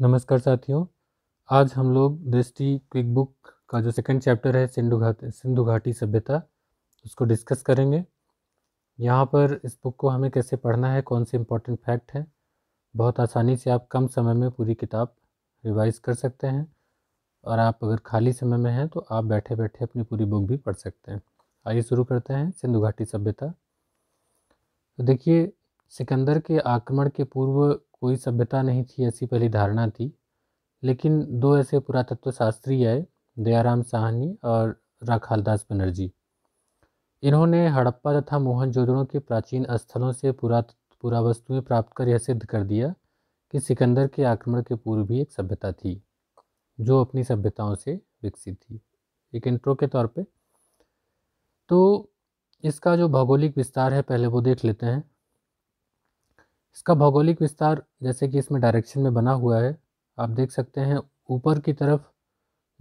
नमस्कार साथियों आज हम लोग दृष्टि क्विक बुक का जो सेकंड चैप्टर है सिंधु घाट सिंधु घाटी सभ्यता उसको डिस्कस करेंगे यहाँ पर इस बुक को हमें कैसे पढ़ना है कौन से इम्पोर्टेंट फैक्ट हैं बहुत आसानी से आप कम समय में पूरी किताब रिवाइज कर सकते हैं और आप अगर खाली समय में हैं तो आप बैठे बैठे अपनी पूरी बुक भी पढ़ सकते हैं आइए शुरू करते हैं सिंधु घाटी सभ्यता तो देखिए सिकंदर के आक्रमण के पूर्व कोई सभ्यता नहीं थी ऐसी पहली धारणा थी लेकिन दो ऐसे पुरातत्व शास्त्री आए दयाराम साहनी और राखालदास बनर्जी इन्होंने हड़प्पा तथा मोहनजोदड़ो के प्राचीन स्थलों से पुरातत्व पुरावस्तुएँ प्राप्त कर यह सिद्ध कर दिया कि सिकंदर के आक्रमण के पूर्व भी एक सभ्यता थी जो अपनी सभ्यताओं से विकसित थी एक इंट्रो के तौर पे तो इसका जो भौगोलिक विस्तार है पहले वो देख लेते हैं इसका भौगोलिक विस्तार जैसे कि इसमें डायरेक्शन में बना हुआ है आप देख सकते हैं ऊपर की तरफ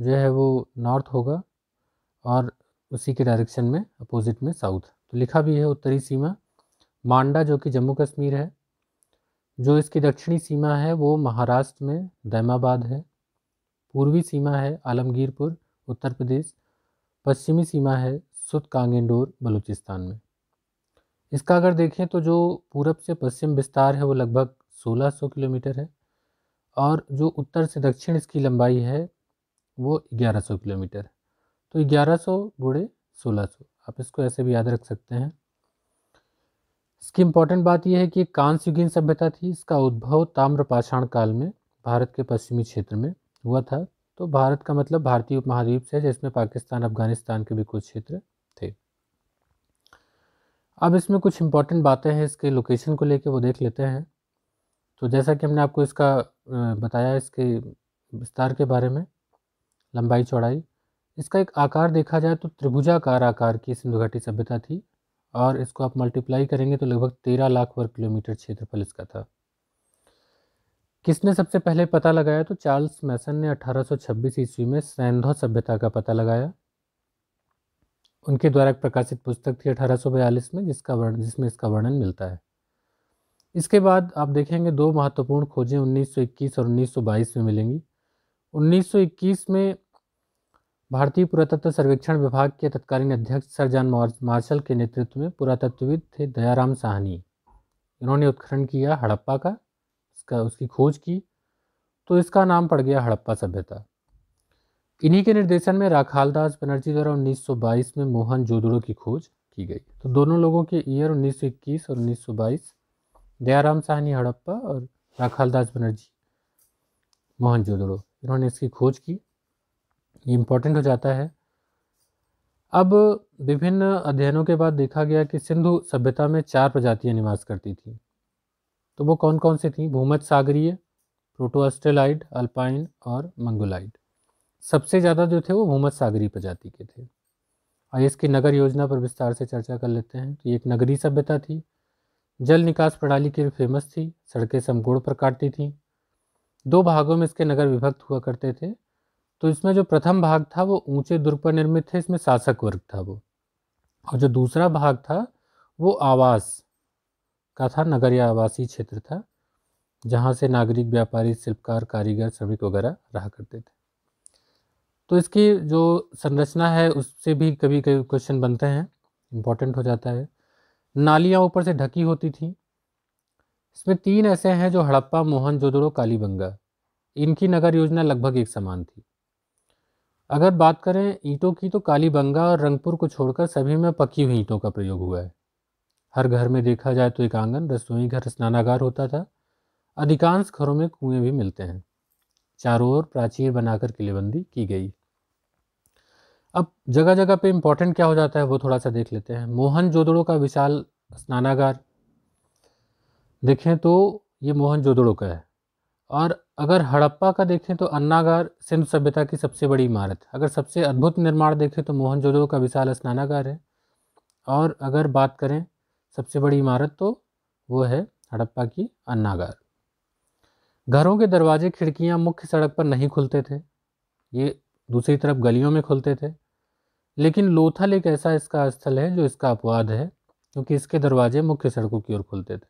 जो है वो नॉर्थ होगा और उसी के डायरेक्शन में अपोजिट में साउथ तो लिखा भी है उत्तरी सीमा मांडा जो कि जम्मू कश्मीर है जो इसकी दक्षिणी सीमा है वो महाराष्ट्र में दैमाबाद है पूर्वी सीमा है आलमगीरपुर उत्तर प्रदेश पश्चिमी सीमा है सुत कांगेंडोर बलूचिस्तान में इसका अगर देखें तो जो पूरब से पश्चिम विस्तार है वो लगभग 1600 किलोमीटर है और जो उत्तर से दक्षिण इसकी लंबाई है वो 1100 किलोमीटर तो 1100 सौ बूढ़े सोलह आप इसको ऐसे भी याद रख सकते हैं इसकी इम्पॉर्टेंट बात यह है कि कांस सभ्यता थी इसका उद्भव ताम्रपाषाण काल में भारत के पश्चिमी क्षेत्र में हुआ था तो भारत का मतलब भारतीय उपमहाद्वीप से जिसमें पाकिस्तान अफगानिस्तान के भी कुछ क्षेत्र अब इसमें कुछ इंपॉर्टेंट बातें हैं इसके लोकेशन को लेके वो देख लेते हैं तो जैसा कि हमने आपको इसका बताया इसके विस्तार के बारे में लंबाई चौड़ाई इसका एक आकार देखा जाए तो त्रिभुजाकार आकार की सिंधु घाटी सभ्यता थी और इसको आप मल्टीप्लाई करेंगे तो लगभग तेरह लाख वर्ग किलोमीटर क्षेत्रफल इसका था किसने सबसे पहले पता लगाया तो चार्ल्स मैसन ने 1826 ईस्वी में सैंधो सभ्यता का पता लगाया उनके द्वारा प्रकाशित पुस्तक थी अठारह में जिसका वर्ण जिसमें इसका वर्णन मिलता है इसके बाद आप देखेंगे दो महत्वपूर्ण खोजें 1921 और 1922 में मिलेंगी 1921 में भारतीय पुरातत्व सर्वेक्षण विभाग के तत्कालीन अध्यक्ष सर जॉन मार्शल के नेतृत्व में पुरातत्वविद थे दयाराम साहनी इन्होंने उत्खनन किया हड़प्पा का उसका उसकी खोज की तो इसका नाम पड़ गया हड़प्पा सभ्यता इन्हीं के निर्देशन में राखालदास बनर्जी द्वारा 1922 में मोहन जोदड़ो की खोज की गई तो दोनों लोगों के ईयर 1921 और 1922 दयाराम साहनी हड़प्पा और राखालदास बनर्जी मोहन जोदड़ो इन्होंने इसकी खोज की ये इम्पोर्टेंट हो जाता है अब विभिन्न अध्ययनों के बाद देखा गया कि सिंधु सभ्यता में चार प्रजातियां निवास करती थीं तो वो कौन कौन सी थीं भूमत सागरीय प्रोटोस्टेलाइड अल्पाइन और मंगोलाइड सबसे ज़्यादा जो थे वो मोहम्मद सागरी प्रजाति के थे आइए इसकी नगर योजना पर विस्तार से चर्चा कर लेते हैं तो एक नगरीय सभ्यता थी जल निकास प्रणाली के लिए फेमस थी सड़कें समगुण पर काटती थी दो भागों में इसके नगर विभक्त हुआ करते थे तो इसमें जो प्रथम भाग था वो ऊंचे दुर्ग पर निर्मित थे इसमें शासक वर्ग था वो और जो दूसरा भाग था वो आवास का था नगर या आवासीय क्षेत्र था जहाँ से नागरिक व्यापारी शिल्पकार कारीगर श्रमिक वगैरह रहा करते थे तो इसकी जो संरचना है उससे भी कभी कभी क्वेश्चन बनते हैं इम्पॉर्टेंट हो जाता है नालियाँ ऊपर से ढकी होती थी इसमें तीन ऐसे हैं जो हड़प्पा मोहनजोदड़ो कालीबंगा इनकी नगर योजना लगभग एक समान थी अगर बात करें ईंटों की तो कालीबंगा और रंगपुर को छोड़कर सभी में पकी हुई ईंटों का प्रयोग हुआ है हर घर में देखा जाए तो एक आंगन रसोई घर स्नानागार होता था अधिकांश घरों में कुएं भी मिलते हैं चारों ओर प्राचीर बनाकर किलेबंदी की गई अब जगह जगह पे इम्पोर्टेंट क्या हो जाता है वो थोड़ा सा देख लेते हैं मोहन जोदड़ो का विशाल स्नानागार देखें तो ये मोहन जोदड़ो का है और अगर हड़प्पा का देखें तो अन्नागार सिंधु सभ्यता की सबसे बड़ी इमारत अगर सबसे अद्भुत निर्माण देखें तो मोहन जोदड़ो का विशाल स्नानागार है और अगर बात करें सबसे बड़ी इमारत तो वो है हड़प्पा की अन्नागार घरों के दरवाजे खिड़कियां मुख्य सड़क पर नहीं खुलते थे ये दूसरी तरफ गलियों में खुलते थे लेकिन लोथल एक ऐसा इसका स्थल है जो इसका अपवाद है क्योंकि इसके दरवाजे मुख्य सड़कों की ओर खुलते थे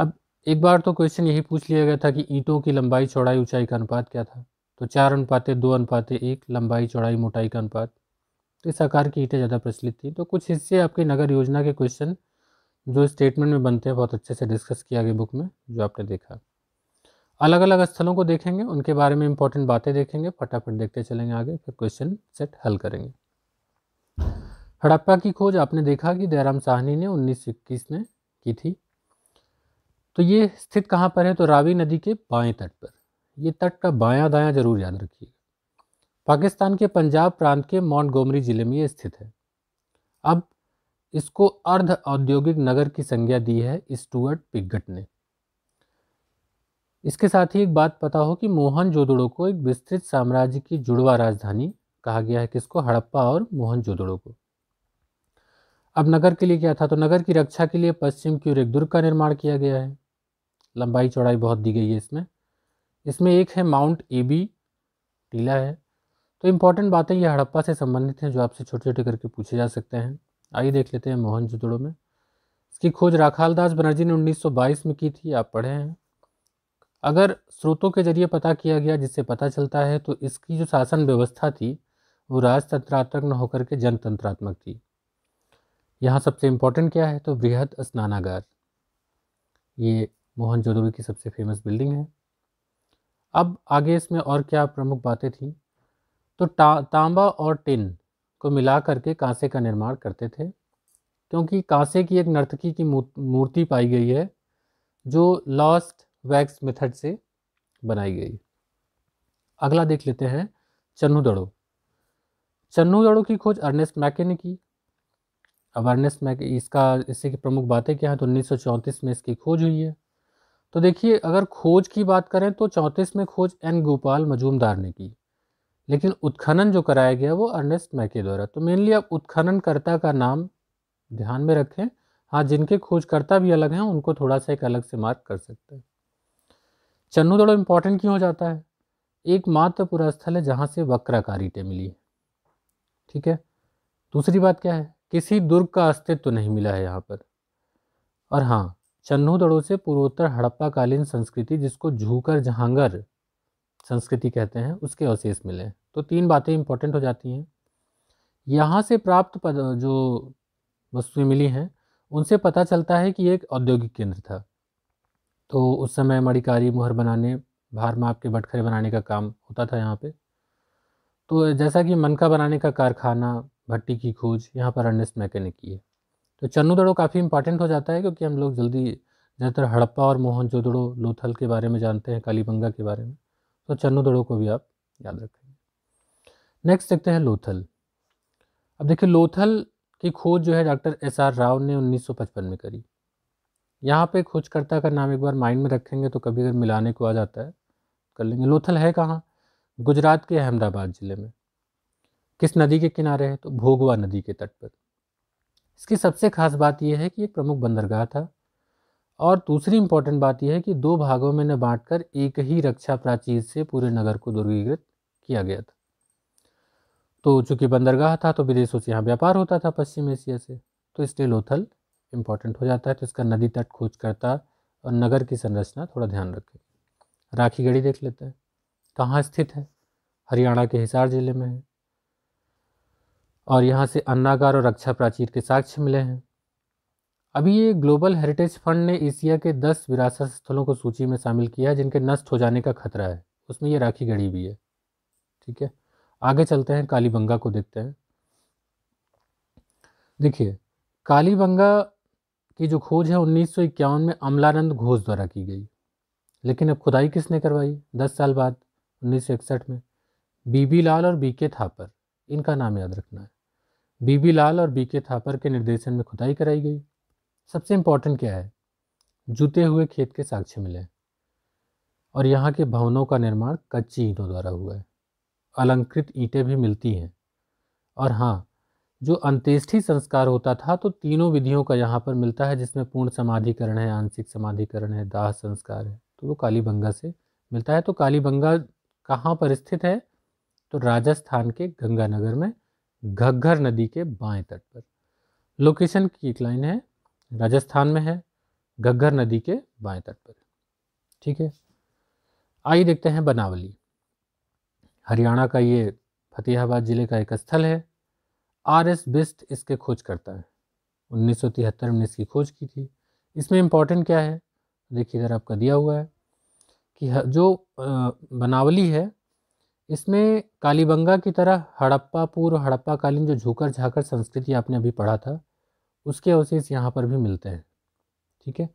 अब एक बार तो क्वेश्चन यही पूछ लिया गया था कि ईंटों की लंबाई चौड़ाई ऊंचाई का अनुपात क्या था तो चार अनुपाते दो अनुपाते एक लंबाई चौड़ाई मोटाई का अनुपात तो इस आकार की ईंटें ज़्यादा प्रचलित थी तो कुछ हिस्से आपके नगर योजना के क्वेश्चन जो स्टेटमेंट में बनते हैं बहुत अच्छे से डिस्कस किया गया बुक में जो आपने देखा अलग अलग स्थलों को देखेंगे उनके बारे में इंपॉर्टेंट बातें देखेंगे फटाफट देखते चलेंगे आगे फिर क्वेश्चन सेट हल करेंगे हड़प्पा की खोज आपने देखा कि दयाराम साहनी ने उन्नीस में की थी तो ये स्थित कहाँ पर है तो रावी नदी के बाएं तट पर ये तट का बायां दायां जरूर याद रखिएगा पाकिस्तान के पंजाब प्रांत के गोमरी जिले में ये स्थित है अब इसको अर्ध औद्योगिक नगर की संज्ञा दी है स्टुअर्ट पिगट ने इसके साथ ही एक बात पता हो कि मोहनजोदड़ो को एक विस्तृत साम्राज्य की जुड़वा राजधानी कहा गया है किसको हड़प्पा और मोहनजोदड़ो को अब नगर के लिए क्या था तो नगर की रक्षा के लिए पश्चिम की ओर एक दुर्ग का निर्माण किया गया है लंबाई चौड़ाई बहुत दी गई है इसमें इसमें एक है माउंट एबी टीला है तो इम्पॉर्टेंट बातें ये हड़प्पा से संबंधित हैं जो आपसे छोटे छोटे करके पूछे जा सकते हैं आइए देख लेते हैं मोहन में इसकी खोज राखालदास बनर्जी ने 1922 में की थी आप पढ़े हैं अगर स्रोतों के जरिए पता किया गया जिससे पता चलता है तो इसकी जो शासन व्यवस्था थी वो राजतंत्रात्मक न होकर के जनतंत्रात्मक थी यहाँ सबसे इम्पोर्टेंट क्या है तो वृहद स्नानागार ये मोहन की सबसे फेमस बिल्डिंग है अब आगे इसमें और क्या प्रमुख बातें थी तो ता, तांबा और टिन को मिला करके कांसे का निर्माण करते थे क्योंकि कांसे की एक नर्तकी की मूर्ति पाई गई है जो लॉस्ट वैक्स मेथड से बनाई गई अगला देख लेते हैं चन्नू दड़ो चन्नू दड़ो की खोज अर्नेस्ट मैके ने की अब अर्नेस्ट मैके इसका इसी की प्रमुख बातें क्या हैं तो उन्नीस में इसकी खोज हुई है तो देखिए अगर खोज की बात करें तो चौंतीस में खोज एन गोपाल मजूमदार ने की लेकिन उत्खनन जो कराया गया वो अर्नेस्ट मैके द्वारा तो मेनली आप उत्खननकर्ता का नाम ध्यान में रखें हाँ जिनके खोजकर्ता भी अलग हैं उनको थोड़ा सा एक अलग से मार्क कर सकते हैं चन्नू दड़ो इम्पॉर्टेंट क्यों हो जाता है एकमात्र पूरा स्थल है जहाँ से वक्राकारिटें मिली है ठीक है दूसरी बात क्या है किसी दुर्ग का अस्तित्व तो नहीं मिला है यहाँ पर और हाँ चन्नू से पूर्वोत्तर हड़प्पाकालीन संस्कृति जिसको झूकर जहांगर संस्कृति कहते हैं उसके अवशेष मिले तो तीन बातें इंपॉर्टेंट हो जाती हैं यहाँ से प्राप्त जो वस्तुएं मिली हैं उनसे पता चलता है कि एक औद्योगिक केंद्र था तो उस समय मणिकारी मोहर बनाने भार माप के बटखरे बनाने का काम होता था यहाँ पे तो जैसा कि मनका बनाने का कारखाना भट्टी की खोज यहाँ पर अर्नेस्ट मैकेनिक की है तो चन्नू दड़ो काफ़ी इंपॉर्टेंट हो जाता है क्योंकि हम लोग जल्दी ज़्यादातर हड़प्पा और मोहनजोदड़ो लोथल के बारे में जानते हैं कालीबंगा के बारे में तो चन्नू दड़ो को भी आप याद रखेंगे नेक्स्ट देखते हैं लोथल अब देखिए लोथल की खोज जो है डॉक्टर एस आर राव ने पचपन में करी यहाँ पे खोजकर्ता का नाम एक बार माइंड में रखेंगे तो कभी अगर मिलाने को आ जाता है कर लेंगे लोथल है कहाँ गुजरात के अहमदाबाद ज़िले में किस नदी के किनारे है तो भोगवा नदी के तट पर इसकी सबसे खास बात यह है कि एक प्रमुख बंदरगाह था और दूसरी इम्पॉर्टेंट बात यह है कि दो भागों में न बांटकर एक ही रक्षा प्राचीर से पूरे नगर को दुर्गीकृत किया गया था तो चूंकि बंदरगाह था तो विदेशों से यहाँ व्यापार होता था पश्चिम एशिया से तो इसलिए लोथल इंपॉर्टेंट हो जाता है तो इसका नदी तट खोजकर्ता और नगर की संरचना थोड़ा ध्यान रखें राखी गढ़ी देख लेते हैं कहाँ स्थित है हरियाणा के हिसार जिले में है और यहाँ से अन्नागार और रक्षा प्राचीर के साक्ष्य मिले हैं अभी ये ग्लोबल हेरिटेज फंड ने एशिया के दस विरासत स्थलों को सूची में शामिल किया है जिनके नष्ट हो जाने का खतरा है उसमें ये राखी गढ़ी भी है ठीक है आगे चलते हैं कालीबंगा को देखते हैं देखिए कालीबंगा ये जो खोज है उन्नीस में अमलानंद घोष द्वारा की गई लेकिन अब खुदाई किसने करवाई दस साल बाद उन्नीस में बीबी लाल और बीके थापर इनका नाम याद रखना है बीबी लाल और बीके थापर के निर्देशन में खुदाई कराई गई सबसे इम्पोर्टेंट क्या है जुते हुए खेत के साक्ष्य मिले और यहाँ के भवनों का निर्माण कच्ची ईंटों द्वारा हुआ है अलंकृत ईंटें भी मिलती हैं और हाँ जो अंत्येष्टि संस्कार होता था तो तीनों विधियों का यहाँ पर मिलता है जिसमें पूर्ण समाधिकरण है आंशिक समाधिकरण है दाह संस्कार है तो वो कालीबंगा से मिलता है तो कालीबंगा कहाँ पर स्थित है तो राजस्थान के गंगानगर में घग्घर नदी के बाएं तट पर लोकेशन की एक लाइन है राजस्थान में है घग्घर नदी के बाएं तट पर ठीक है आइए देखते हैं बनावली हरियाणा का ये फतेहाबाद ज़िले का एक स्थल है आर एस बिस्ट इसके खोज करता है उन्नीस सौ तिहत्तर में इसकी खोज की थी इसमें इम्पोर्टेंट क्या है देखिए इधर आपका दिया हुआ है कि जो बनावली है इसमें कालीबंगा की तरह हड़प्पा पूर्व हड़प्पाकालीन जो झूकर झाकर संस्कृति आपने अभी पढ़ा था उसके अवशेष यहाँ पर भी मिलते हैं ठीक है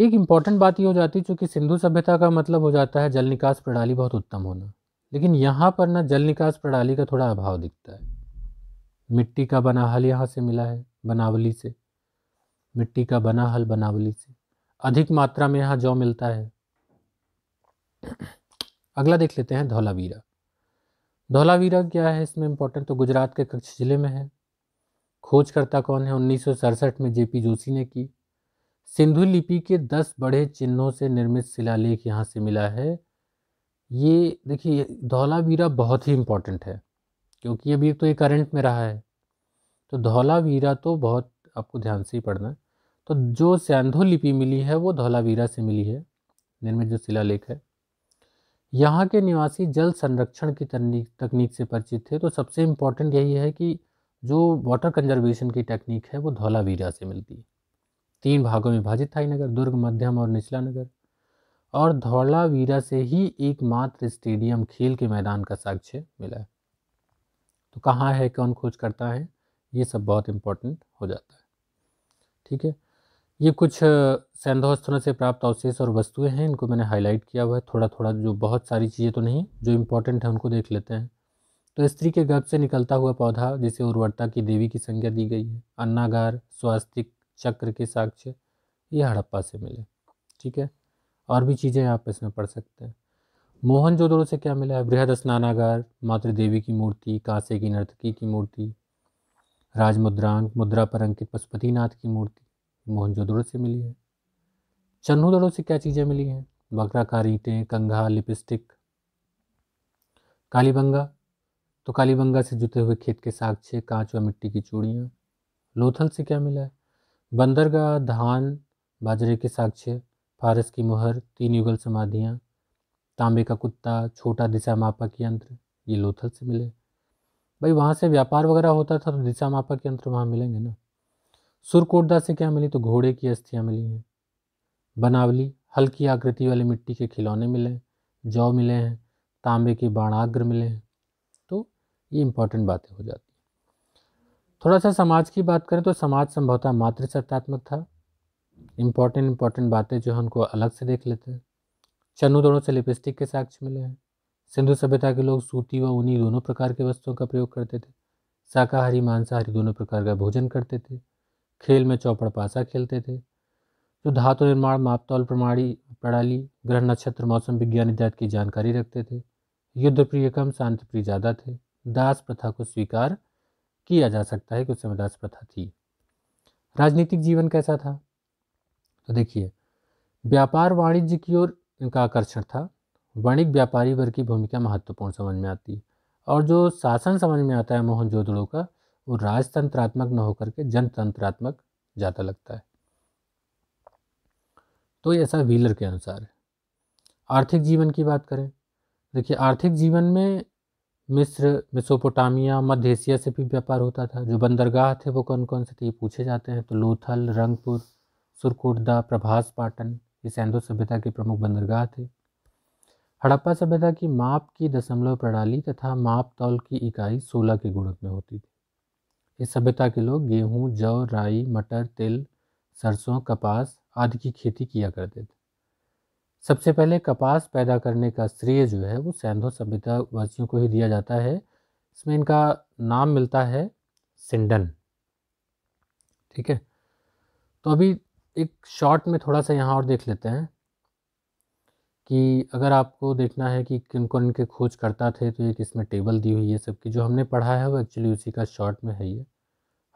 एक इम्पॉर्टेंट बात ये हो जाती है चूँकि सिंधु सभ्यता का मतलब हो जाता है जल निकास प्रणाली बहुत उत्तम होना लेकिन यहाँ पर ना जल निकास प्रणाली का थोड़ा अभाव दिखता है मिट्टी का बना हल यहाँ से मिला है बनावली से मिट्टी का बना हल बनावली से अधिक मात्रा में यहाँ जौ मिलता है अगला देख लेते हैं धौलावीरा धौलावीरा क्या है इसमें इम्पोर्टेंट तो गुजरात के कच्छ जिले में है खोजकर्ता कौन है उन्नीस में जेपी जोशी ने की सिंधु लिपि के दस बड़े चिन्हों से निर्मित शिलालेख यहाँ से मिला है ये देखिए धौलावीरा बहुत ही इम्पोर्टेंट है क्योंकि अभी तो ये करंट में रहा है तो धौलावीरा तो बहुत आपको ध्यान से ही पढ़ना है तो जो सैंधो लिपि मिली है वो धौलावीरा से मिली है निर्मित जो शिलालेख है यहाँ के निवासी जल संरक्षण की तकनीक से परिचित थे तो सबसे इम्पोर्टेंट यही है कि जो वाटर कंजर्वेशन की टेक्निक है वो धौलावीरा से मिलती है तीन भागों में विभाजित था नगर दुर्ग मध्यम और निचला नगर और धौलावीरा से ही एकमात्र स्टेडियम खेल के मैदान का साक्ष्य मिला है तो कहाँ है कौन खोज करता है ये सब बहुत इम्पोर्टेंट हो जाता है ठीक है ये कुछ स्थलों से प्राप्त अवशेष और वस्तुएं हैं इनको मैंने हाईलाइट किया हुआ है थोड़ा थोड़ा जो बहुत सारी चीज़ें तो नहीं जो इम्पोर्टेंट है उनको देख लेते हैं तो स्त्री के गर्भ से निकलता हुआ पौधा जिसे उर्वरता की देवी की संज्ञा दी गई है अन्नागार स्वास्तिक चक्र के साक्ष्य ये हड़प्पा से मिले ठीक है और भी चीज़ें आप इसमें पढ़ सकते हैं मोहन जोदड़ो से क्या मिला है बृहद स्नानागार मातृदेवी की मूर्ति कांसे की नर्तकी की मूर्ति राजमुद्रांक मुद्रा पर अंकित पशुपतिनाथ की मूर्ति मोहनजोदड़ो से मिली है चन्हूदड़ों से क्या चीज़ें मिली हैं बकराकार ईंटें कंघा लिपस्टिक कालीबंगा तो कालीबंगा से जुते हुए खेत के साक्ष्य कांच व मिट्टी की चूड़ियाँ लोथल से क्या मिला है बंदरगाह धान बाजरे के साक्ष्य फारस की मुहर तीन युगल समाधियाँ तांबे का कुत्ता छोटा दिशा मापक यंत्र ये लोथल से मिले भाई वहाँ से व्यापार वगैरह होता था तो दिशा मापक यंत्र वहाँ मिलेंगे ना सुरकोटदा से क्या मिली तो घोड़े की अस्थियाँ मिली हैं बनावली हल्की आकृति वाले मिट्टी के खिलौने मिले जौ मिले हैं तांबे के बाणाग्र मिले हैं तो ये इंपॉर्टेंट बातें हो जाती हैं थोड़ा सा समाज की बात करें तो समाज संभवतः मातृसत्तात्मक था इम्पॉर्टेंट इम्पॉर्टेंट बातें जो है उनको अलग से देख लेते हैं चनु दोनों से लिपस्टिक के साक्ष्य मिले हैं सिंधु सभ्यता के लोग सूती व ऊनी दोनों प्रकार के वस्तुओं का प्रयोग करते थे शाकाहारी मांसाहारी दोनों प्रकार का भोजन करते थे खेल में चौपड़ पासा खेलते थे जो धातु निर्माण मापतौल प्रमाणी प्रणाली ग्रह नक्षत्र मौसम विज्ञान इत्यादि की जानकारी रखते थे युद्ध प्रिय कम शांति प्रिय ज़्यादा थे दास प्रथा को स्वीकार किया जा सकता है कि उस समय दास प्रथा थी राजनीतिक जीवन कैसा था तो देखिए व्यापार वाणिज्य की ओर इनका आकर्षण था वणिक व्यापारी वर्ग की भूमिका महत्वपूर्ण समझ में आती है और जो शासन समझ में आता है मोहनजोदड़ो का वो राजतंत्रात्मक न होकर के जनतंत्रात्मक ज़्यादा लगता है तो ऐसा व्हीलर के अनुसार है आर्थिक जीवन की बात करें देखिए आर्थिक जीवन में मिस्र मिसोपोटामिया मध्य एशिया से भी व्यापार होता था जो बंदरगाह थे वो कौन कौन से थे ये पूछे जाते हैं तो लोथल रंगपुर सुरकुटदा प्रभास पाटन ये सैंधु सभ्यता के प्रमुख बंदरगाह थे हड़प्पा सभ्यता की माप की दशमलव प्रणाली तथा माप तौल की इकाई सोलह के गुणक में होती थी इस सभ्यता के लोग गेहूँ जौ राई मटर तिल सरसों कपास आदि की खेती किया करते थे सबसे पहले कपास पैदा करने का श्रेय जो है वो सैंधो सभ्यता वासियों को ही दिया जाता है इसमें इनका नाम मिलता है सिंडन ठीक है तो अभी एक शॉर्ट में थोड़ा सा यहाँ और देख लेते हैं कि अगर आपको देखना है कि किन कौन के खोज करता थे तो एक इसमें टेबल दी हुई है सबकी जो हमने पढ़ा है वो एक्चुअली उसी का शॉर्ट में है ये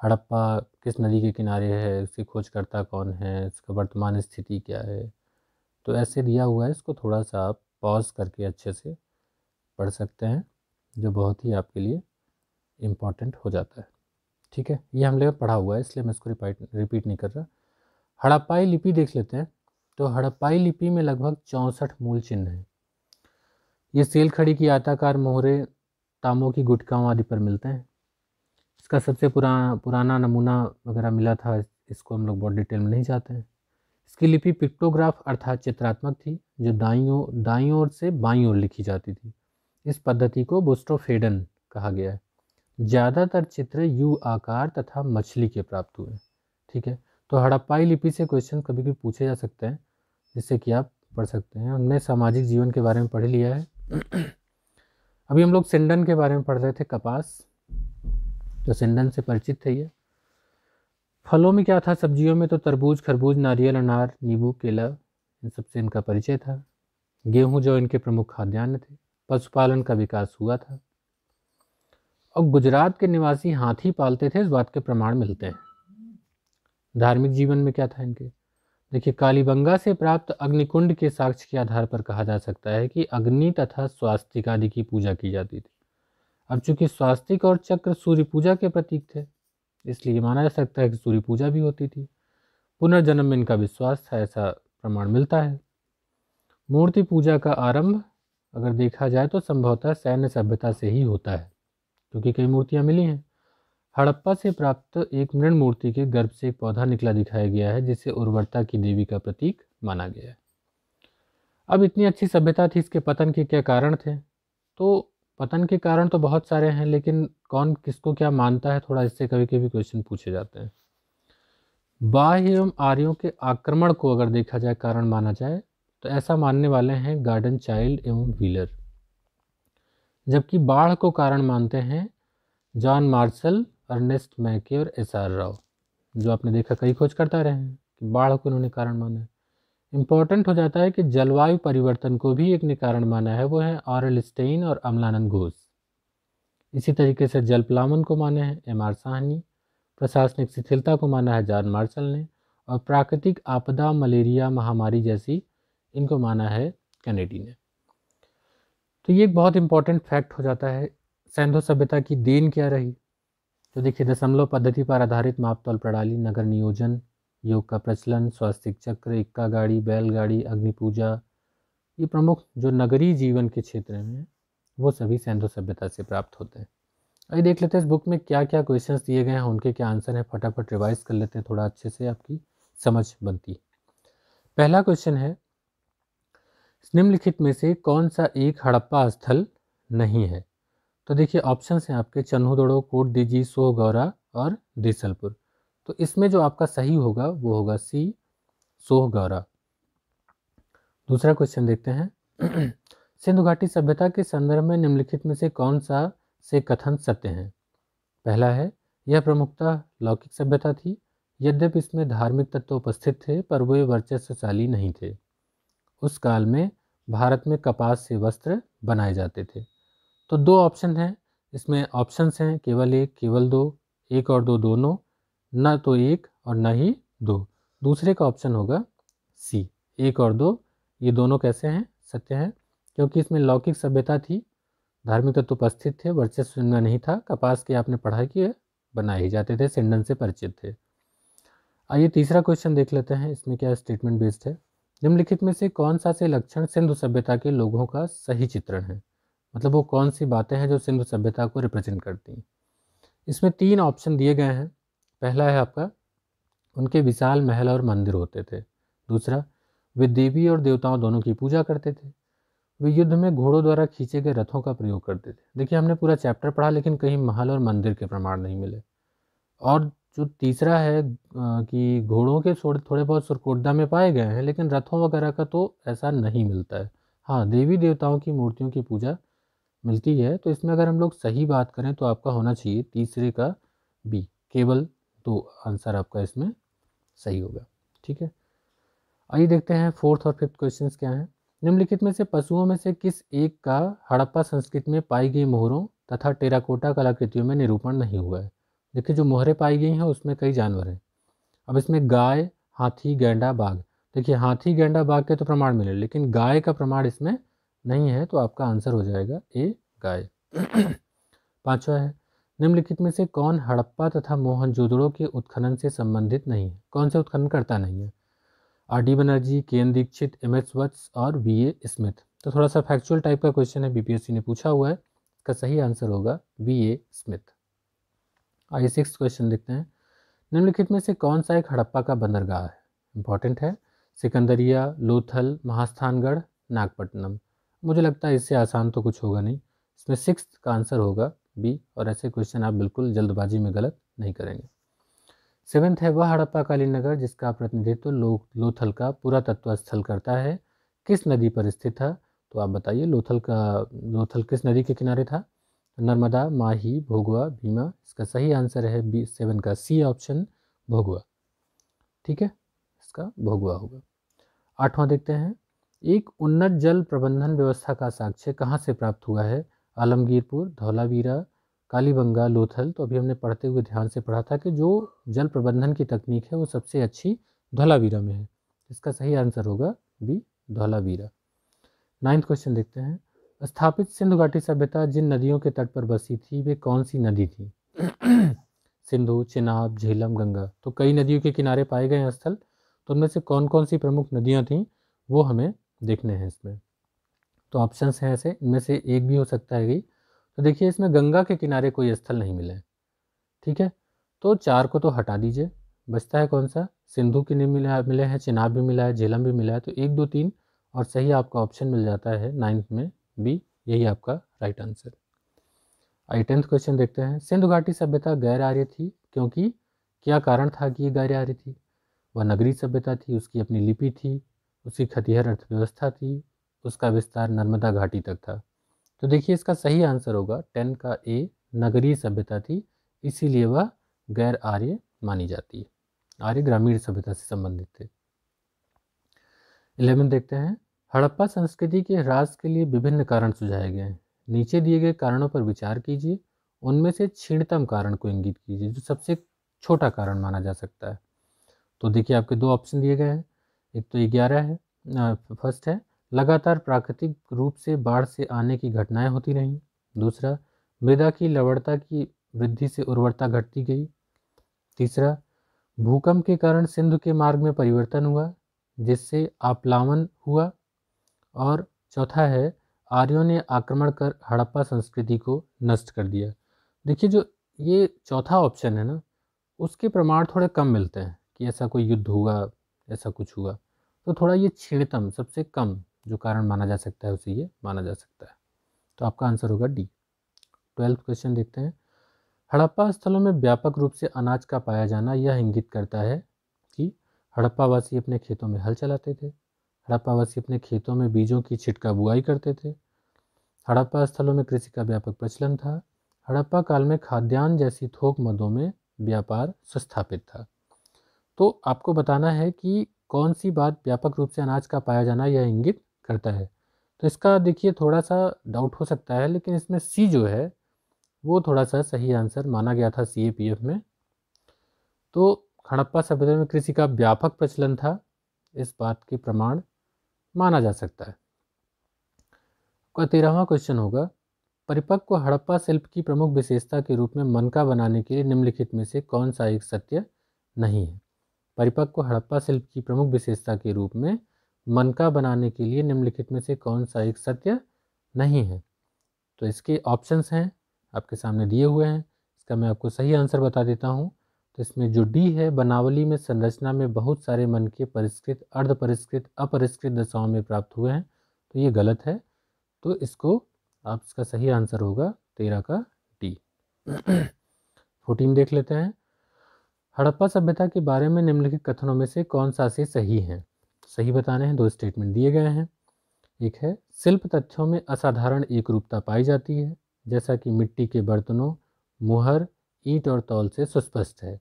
हड़प्पा किस नदी के किनारे है उसकी खोजकर्ता कौन है इसका वर्तमान स्थिति क्या है तो ऐसे दिया हुआ है इसको थोड़ा सा आप पॉज करके अच्छे से पढ़ सकते हैं जो बहुत ही आपके लिए इम्पॉर्टेंट हो जाता है ठीक है ये हम लोग पढ़ा हुआ है इसलिए मैं इसको रिपीट नहीं कर रहा हड़प्पाई लिपि देख लेते हैं तो हड़प्पाई लिपि में लगभग चौंसठ मूल चिन्ह हैं ये सेल खड़ी की आताकार मोहरे तामों की गुटकाओं आदि पर मिलते हैं इसका सबसे पुराना पुराना नमूना वगैरह मिला था इसको हम लोग बहुत डिटेल में नहीं चाहते हैं इसकी लिपि पिक्टोग्राफ अर्थात चित्रात्मक थी जो दाई ओर दाई ओर से बाई ओर लिखी जाती थी इस पद्धति को बुस्टोफेडन कहा गया है ज़्यादातर चित्र यू आकार तथा मछली के प्राप्त हुए ठीक है तो हड़प्पाई लिपि से क्वेश्चन कभी भी पूछे जा सकते हैं जिससे कि आप पढ़ सकते हैं हमने सामाजिक जीवन के बारे में पढ़ लिया है अभी हम लोग सिंडन के बारे में पढ़ रहे थे कपास तो सिंडन से परिचित थे ये फलों में क्या था सब्जियों में तो तरबूज खरबूज नारियल अनार नींबू केला इन सबसे इनका परिचय था गेहूं जो इनके प्रमुख खाद्यान्न थे पशुपालन का विकास हुआ था और गुजरात के निवासी हाथी पालते थे इस बात के प्रमाण मिलते हैं धार्मिक जीवन में क्या था इनके देखिए कालीबंगा से प्राप्त अग्निकुंड के साक्ष्य के आधार पर कहा जा सकता है कि अग्नि तथा स्वास्तिक आदि की पूजा की जाती थी अब चूंकि स्वास्तिक और चक्र सूर्य पूजा के प्रतीक थे इसलिए माना जा सकता है कि सूर्य पूजा भी होती थी पुनर्जन्म में इनका विश्वास था ऐसा प्रमाण मिलता है मूर्ति पूजा का आरंभ अगर देखा जाए तो संभवतः सैन्य सभ्यता से ही होता है क्योंकि कई मूर्तियाँ मिली हैं हड़प्पा से प्राप्त एक मृण मूर्ति के गर्भ से एक पौधा निकला दिखाया गया है जिसे उर्वरता की देवी का प्रतीक माना गया है अब इतनी अच्छी सभ्यता थी इसके पतन के क्या कारण थे तो पतन के कारण तो बहुत सारे हैं लेकिन कौन किसको क्या मानता है थोड़ा इससे कभी कभी क्वेश्चन पूछे जाते हैं बाह्य एवं आर्यों के आक्रमण को अगर देखा जाए कारण माना जाए तो ऐसा मानने वाले हैं गार्डन चाइल्ड एवं व्हीलर जबकि बाढ़ को कारण मानते हैं जॉन मार्शल अर्नेस्ट मैके और एस आर राव जो आपने देखा कई खोज करता रहे हैं कि बाढ़ को इन्होंने कारण माना है इम्पॉर्टेंट हो जाता है कि जलवायु परिवर्तन को भी एक ने कारण माना है वो है आर स्टेन और अमलानंद घोष इसी तरीके से जल प्लावन को माने हैं एम आर साहनी प्रशासनिक शिथिलता को माना है जॉन मार्शल ने और प्राकृतिक आपदा मलेरिया महामारी जैसी इनको माना है कैनेडी ने तो ये एक बहुत इम्पॉर्टेंट फैक्ट हो जाता है सैंधो सभ्यता की देन क्या रही तो देखिए दशमलव पद्धति पर आधारित मापतौल प्रणाली नगर नियोजन योग का प्रचलन स्वास्थ्य चक्र इक्का गाड़ी बैलगाड़ी अग्नि पूजा ये प्रमुख जो नगरीय जीवन के क्षेत्र में हैं वो सभी सैंधु सभ्यता से प्राप्त होते हैं अभी देख लेते हैं इस बुक में क्या क्या क्वेश्चंस दिए गए हैं उनके क्या आंसर हैं फटाफट रिवाइज कर लेते हैं थोड़ा अच्छे से आपकी समझ बनती है पहला क्वेश्चन है निम्नलिखित में से कौन सा एक हड़प्पा स्थल नहीं है तो देखिए ऑप्शन हैं आपके चन्हूदड़ो कोट सोह गौरा और दिसलपुर तो इसमें जो आपका सही होगा वो होगा सी सोह गौरा दूसरा क्वेश्चन देखते हैं सिंधु घाटी सभ्यता के संदर्भ में निम्नलिखित में से कौन सा से कथन सत्य हैं पहला है यह प्रमुखता लौकिक सभ्यता थी यद्यपि इसमें धार्मिक तत्व उपस्थित थे पर वे वर्चस्वशाली नहीं थे उस काल में भारत में कपास से वस्त्र बनाए जाते थे तो दो ऑप्शन हैं इसमें ऑप्शंस हैं केवल एक केवल दो एक और दो दोनों ना तो एक और ना ही दो दूसरे का ऑप्शन होगा सी एक और दो ये दोनों कैसे हैं सत्य हैं क्योंकि इसमें लौकिक सभ्यता थी धार्मिक तत्व उपस्थित थे वर्चस्व इनमें नहीं था कपास की आपने पढ़ाई की बनाए ही जाते थे सिंडन से परिचित थे आइए तीसरा क्वेश्चन देख लेते हैं इसमें क्या स्टेटमेंट बेस्ड है निम्नलिखित में से कौन सा से लक्षण सिंधु सभ्यता के लोगों का सही चित्रण है मतलब वो कौन सी बातें हैं जो सिंधु सभ्यता को रिप्रेजेंट करती हैं इसमें तीन ऑप्शन दिए गए हैं पहला है आपका उनके विशाल महल और मंदिर होते थे दूसरा वे देवी और देवताओं दोनों की पूजा करते थे वे युद्ध में घोड़ों द्वारा खींचे गए रथों का प्रयोग करते थे देखिए हमने पूरा चैप्टर पढ़ा लेकिन कहीं महल और मंदिर के प्रमाण नहीं मिले और जो तीसरा है कि घोड़ों के थोड़े थोड़े बहुत सुरकोटदा में पाए गए हैं लेकिन रथों वगैरह का तो ऐसा नहीं मिलता है हाँ देवी देवताओं की मूर्तियों की पूजा मिलती है तो इसमें अगर हम लोग सही बात करें तो आपका होना चाहिए तीसरे का बी केवल तो आंसर आपका इसमें सही होगा ठीक है आइए देखते हैं फोर्थ और फिफ्थ क्वेश्चन क्या हैं निम्नलिखित में से पशुओं में से किस एक का हड़प्पा संस्कृत में पाई गई मोहरों तथा टेराकोटा कलाकृतियों में निरूपण नहीं हुआ है देखिए जो मोहरें पाई गई हैं उसमें कई जानवर हैं अब इसमें गाय हाथी गेंडा बाघ देखिए हाथी गेंडा बाघ के तो प्रमाण मिले लेकिन गाय का प्रमाण इसमें नहीं है तो आपका आंसर हो जाएगा ए गाय पांचवा है निम्नलिखित में से कौन हड़प्पा तथा मोहनजोदड़ो के उत्खनन से संबंधित नहीं है कौन सा उत्खनन करता नहीं है are D Banerjee K N Dikshit M H Vats और वी ए स्मिथ तो थोड़ा सा फैक्चुअल टाइप का क्वेश्चन है बीपीएससी ने पूछा हुआ है इसका सही आंसर होगा वी ए स्मिथ आइए सिक्स क्वेश्चन देखते हैं निम्नलिखित में से कौन सा एक हड़प्पा का बंदरगाह है इंपॉर्टेंट है सिकंदरिया लोथल महास्थानगढ़ नागपट्टनम मुझे लगता है इससे आसान तो कुछ होगा नहीं इसमें सिक्स का आंसर होगा बी और ऐसे क्वेश्चन आप बिल्कुल जल्दबाजी में गलत नहीं करेंगे सेवेंथ है वह हड़प्पाकालीन नगर जिसका प्रतिनिधित्व लो लोथल का पुरातत्व स्थल करता है किस नदी पर स्थित था तो आप बताइए लोथल का लोथल किस नदी के किनारे था नर्मदा माही भोगवा भीमा इसका सही आंसर है बी सेवन का सी ऑप्शन भोगवा ठीक है इसका भोगवा होगा आठवां देखते हैं एक उन्नत जल प्रबंधन व्यवस्था का साक्ष्य कहाँ से प्राप्त हुआ है आलमगीरपुर धौलावीरा कालीबंगा लोथल तो अभी हमने पढ़ते हुए ध्यान से पढ़ा था कि जो जल प्रबंधन की तकनीक है वो सबसे अच्छी धौलावीरा में है इसका सही आंसर होगा बी धौलावीरा नाइन्थ क्वेश्चन देखते हैं स्थापित सिंधु घाटी सभ्यता जिन नदियों के तट पर बसी थी वे कौन सी नदी थी सिंधु चिनाब झेलम गंगा तो कई नदियों के किनारे पाए गए स्थल तो उनमें से कौन कौन सी प्रमुख नदियाँ थीं वो हमें देखने हैं इसमें तो ऑप्शंस हैं ऐसे इनमें से एक भी हो सकता है तो देखिए इसमें गंगा के किनारे कोई स्थल नहीं मिला है ठीक है तो चार को तो हटा दीजिए बचता है कौन सा सिंधु के नहीं मिला मिले हैं चिनाब भी मिला है झेलम भी मिला है तो एक दो तीन और सही आपका ऑप्शन मिल जाता है नाइन्थ में बी यही आपका राइट आंसर आई टेंथ क्वेश्चन देखते हैं सिंधु घाटी सभ्यता गैर आर्य थी क्योंकि क्या कारण था कि ये गैर आर्य थी वह नगरी सभ्यता थी उसकी अपनी लिपि थी उसकी खतिहर अर्थव्यवस्था थी उसका विस्तार नर्मदा घाटी तक था तो देखिए इसका सही आंसर होगा टेन का ए नगरीय सभ्यता थी इसीलिए वह गैर आर्य मानी जाती है आर्य ग्रामीण सभ्यता से संबंधित थे इलेवन देखते हैं हड़प्पा संस्कृति के ह्रास के लिए विभिन्न कारण सुझाए गए हैं नीचे दिए गए कारणों पर विचार कीजिए उनमें से क्षीणतम कारण को इंगित कीजिए जो सबसे छोटा कारण माना जा सकता है तो देखिए आपके दो ऑप्शन दिए गए हैं एक तो ग्यारह है फर्स्ट है लगातार प्राकृतिक रूप से बाढ़ से आने की घटनाएं होती रहीं दूसरा मृदा की लवणता की वृद्धि से उर्वरता घटती गई तीसरा भूकंप के कारण सिंधु के मार्ग में परिवर्तन हुआ जिससे आप्लावन हुआ और चौथा है आर्यों ने आक्रमण कर हड़प्पा संस्कृति को नष्ट कर दिया देखिए जो ये चौथा ऑप्शन है ना उसके प्रमाण थोड़े कम मिलते हैं कि ऐसा कोई युद्ध हुआ ऐसा कुछ हुआ तो थोड़ा ये छेड़तम सबसे कम जो कारण माना जा सकता है उसे ये माना जा सकता है तो आपका आंसर होगा डी ट्वेल्थ क्वेश्चन देखते हैं हड़प्पा स्थलों में व्यापक रूप से अनाज का पाया जाना यह इंगित करता है कि हड़प्पावासी अपने खेतों में हल चलाते थे हड़प्पावासी अपने खेतों में बीजों की छिटका बुआई करते थे हड़प्पा स्थलों में कृषि का व्यापक प्रचलन था हड़प्पा काल में खाद्यान्न जैसी थोक मदों में व्यापार सुस्थापित था तो आपको बताना है कि कौन सी बात व्यापक रूप से अनाज का पाया जाना यह इंगित करता है तो इसका देखिए थोड़ा सा डाउट हो सकता है लेकिन इसमें सी जो है वो थोड़ा सा सही आंसर माना गया था सी ए पी एफ में तो हड़प्पा सभ्यता में कृषि का व्यापक प्रचलन था इस बात के प्रमाण माना जा सकता है का तेरहवा क्वेश्चन होगा परिपक्व हड़प्पा शिल्प की प्रमुख विशेषता के रूप में मनका बनाने के लिए निम्नलिखित में से कौन सा एक सत्य नहीं है परिपक्व हड़प्पा शिल्प की प्रमुख विशेषता के रूप में मनका बनाने के लिए निम्नलिखित में से कौन सा एक सत्य नहीं है तो इसके ऑप्शंस हैं आपके सामने दिए हुए हैं इसका मैं आपको सही आंसर बता देता हूँ तो इसमें जो डी है बनावली में संरचना में बहुत सारे मन के परिष्कृत अर्ध परिष्कृत अपरिष्कृत दशाओं में प्राप्त हुए हैं तो ये गलत है तो इसको आप इसका सही आंसर होगा तेरह का डी फोर्टीन देख लेते हैं हड़प्पा सभ्यता के बारे में निम्नलिखित कथनों में से कौन सा से सही हैं सही बताने हैं दो स्टेटमेंट दिए गए हैं एक है शिल्प तथ्यों में असाधारण एक रूपता पाई जाती है जैसा कि मिट्टी के बर्तनों मुहर ईंट और तौल से सुस्पष्ट है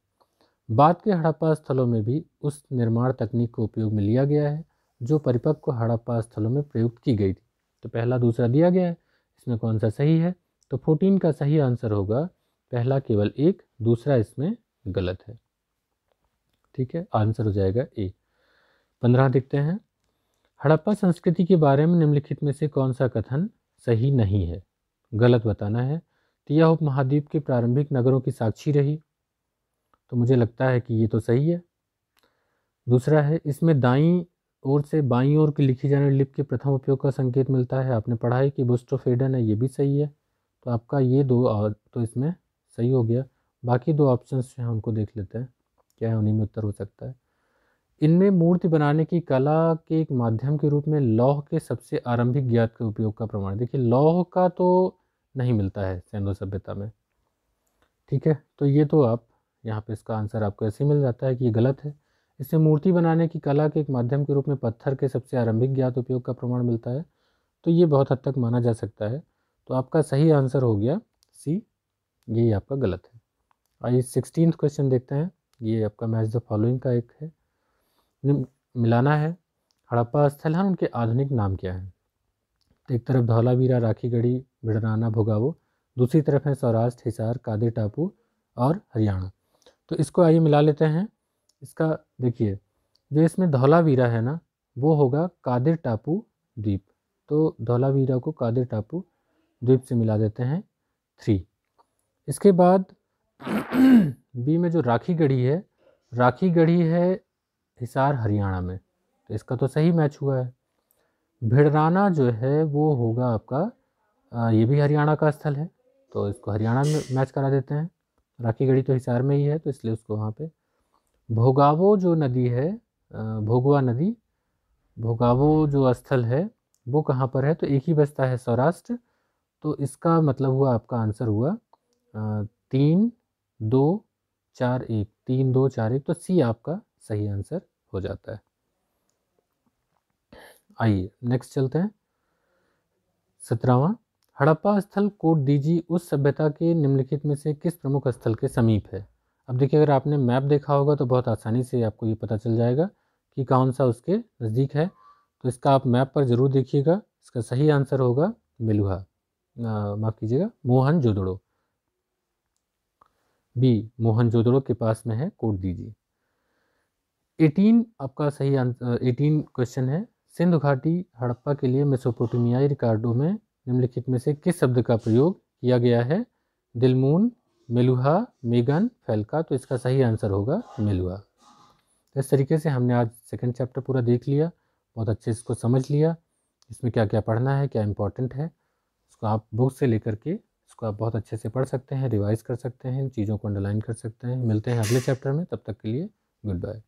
बाद के हड़प्पा स्थलों में भी उस निर्माण तकनीक को उपयोग में लिया गया है जो परिपक्व हड़प्पा स्थलों में प्रयुक्त की गई थी तो पहला दूसरा दिया गया है इसमें कौन सा सही है तो फोर्टीन का सही आंसर होगा पहला केवल एक दूसरा इसमें गलत है ठीक है आंसर हो जाएगा ए पंद्रह देखते हैं हड़प्पा संस्कृति के बारे में निम्नलिखित में से कौन सा कथन सही नहीं है गलत बताना है तो यह उपमहाद्वीप के प्रारंभिक नगरों की साक्षी रही तो मुझे लगता है कि ये तो सही है दूसरा है इसमें दाई ओर से बाई ओर की लिखी जाने लिप के प्रथम उपयोग का संकेत मिलता है आपने पढ़ा है कि बुस्टोफेडन है ये भी सही है तो आपका ये दो तो इसमें सही हो गया बाकी दो जो हैं उनको देख लेते हैं क्या है उन्हीं में उत्तर हो सकता है इनमें मूर्ति बनाने की कला के एक माध्यम के रूप में लौह के सबसे आरंभिक ज्ञात के उपयोग का प्रमाण देखिए लौह का तो नहीं मिलता है सैंधो सभ्यता में ठीक है तो ये तो आप यहाँ पे इसका आंसर आपको ऐसे मिल जाता है कि ये गलत है इससे मूर्ति बनाने की कला के एक माध्यम के रूप में पत्थर के सबसे आरंभिक ज्ञात उपयोग का प्रमाण मिलता है तो ये बहुत हद तक माना जा सकता है तो आपका सही आंसर हो गया सी यही आपका गलत है आइए सिक्सटीन क्वेश्चन देखते हैं ये आपका मैच द फॉलोइंग का एक है मिलाना है हड़प्पा स्थल है उनके आधुनिक नाम क्या है तो एक तरफ धौलावीरा राखीगढ़ी भिड़राना भोगावो दूसरी तरफ है सौराष्ट्र हिसार कादे टापू और हरियाणा तो इसको आइए मिला लेते हैं इसका देखिए जो इसमें धौलावीरा है ना वो होगा कादिर टापू द्वीप तो धौलावीरा को कादिर टापू द्वीप से मिला देते हैं थ्री इसके बाद बी में जो राखी गढ़ी है राखी गढ़ी है हिसार हरियाणा में तो इसका तो सही मैच हुआ है भिड़राना जो है वो होगा आपका आ, ये भी हरियाणा का स्थल है तो इसको हरियाणा में मैच करा देते हैं राखी गढ़ी तो हिसार में ही है तो इसलिए उसको वहाँ पे भोगावो जो नदी है भोगवा नदी भोगावो जो स्थल है वो कहाँ पर है तो एक ही बसता है सौराष्ट्र तो इसका मतलब हुआ आपका आंसर हुआ तीन दो चार एक तीन दो चार एक तो सी आपका सही आंसर हो जाता है आइए नेक्स्ट चलते हैं सत्रहवा हड़प्पा स्थल कोट दीजी उस सभ्यता के निम्नलिखित में से किस प्रमुख स्थल के समीप है अब देखिए अगर आपने मैप देखा होगा तो बहुत आसानी से आपको ये पता चल जाएगा कि कौन सा उसके नज़दीक है तो इसका आप मैप पर ज़रूर देखिएगा इसका सही आंसर होगा मिलुहा माफ़ कीजिएगा मोहन जोदड़ो बी मोहनजोदड़ो के पास में है कोट दीजिए एटीन आपका सही आंसर एटीन क्वेश्चन है सिंधु घाटी हड़प्पा के लिए मेसोपोटामियाई रिकार्डो में निम्नलिखित में से किस शब्द का प्रयोग किया गया है दिलमून मेलुहा मेगन फैलका तो इसका सही आंसर होगा मेलुहा तो इस तरीके से हमने आज सेकंड चैप्टर पूरा देख लिया बहुत अच्छे इसको समझ लिया इसमें क्या क्या पढ़ना है क्या इम्पोर्टेंट है उसको आप बुक से लेकर के इसको आप बहुत अच्छे से पढ़ सकते हैं रिवाइज़ कर सकते हैं चीज़ों को अंडरलाइन कर सकते हैं मिलते हैं अगले चैप्टर में तब तक के लिए गुड बाय